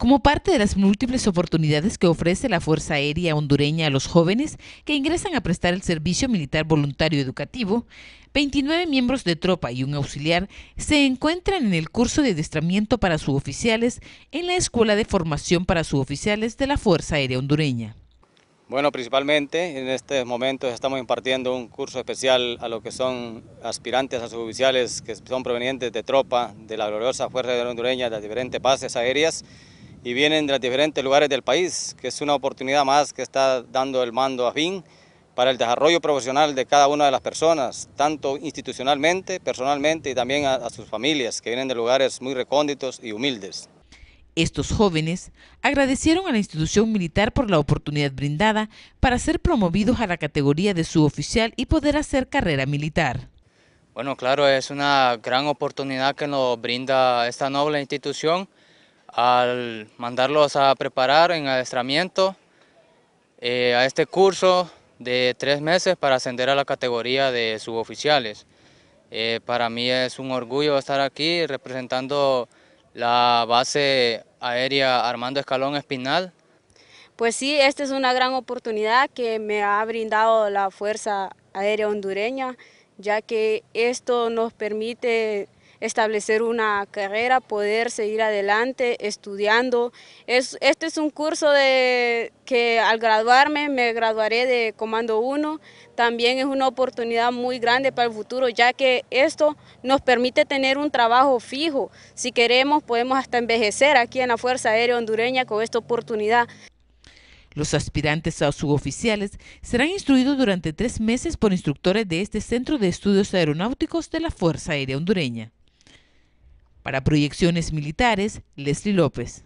Como parte de las múltiples oportunidades que ofrece la Fuerza Aérea hondureña a los jóvenes que ingresan a prestar el servicio militar voluntario educativo, 29 miembros de tropa y un auxiliar se encuentran en el curso de adiestramiento para suboficiales en la Escuela de Formación para Suboficiales de la Fuerza Aérea Hondureña. Bueno, principalmente en este momento estamos impartiendo un curso especial a lo que son aspirantes a suboficiales que son provenientes de tropa, de la gloriosa Fuerza Aérea Hondureña, de las diferentes bases aéreas y vienen de los diferentes lugares del país, que es una oportunidad más que está dando el mando a fin para el desarrollo profesional de cada una de las personas, tanto institucionalmente, personalmente y también a, a sus familias que vienen de lugares muy recónditos y humildes. Estos jóvenes agradecieron a la institución militar por la oportunidad brindada para ser promovidos a la categoría de suboficial y poder hacer carrera militar. Bueno, claro, es una gran oportunidad que nos brinda esta noble institución al mandarlos a preparar en adestramiento eh, a este curso de tres meses para ascender a la categoría de suboficiales. Eh, para mí es un orgullo estar aquí representando la base aérea Armando Escalón Espinal. Pues sí, esta es una gran oportunidad que me ha brindado la Fuerza Aérea Hondureña, ya que esto nos permite establecer una carrera, poder seguir adelante estudiando. Es, este es un curso de, que al graduarme me graduaré de Comando 1. También es una oportunidad muy grande para el futuro, ya que esto nos permite tener un trabajo fijo. Si queremos, podemos hasta envejecer aquí en la Fuerza Aérea Hondureña con esta oportunidad. Los aspirantes a suboficiales serán instruidos durante tres meses por instructores de este Centro de Estudios Aeronáuticos de la Fuerza Aérea Hondureña. Para Proyecciones Militares, Leslie López.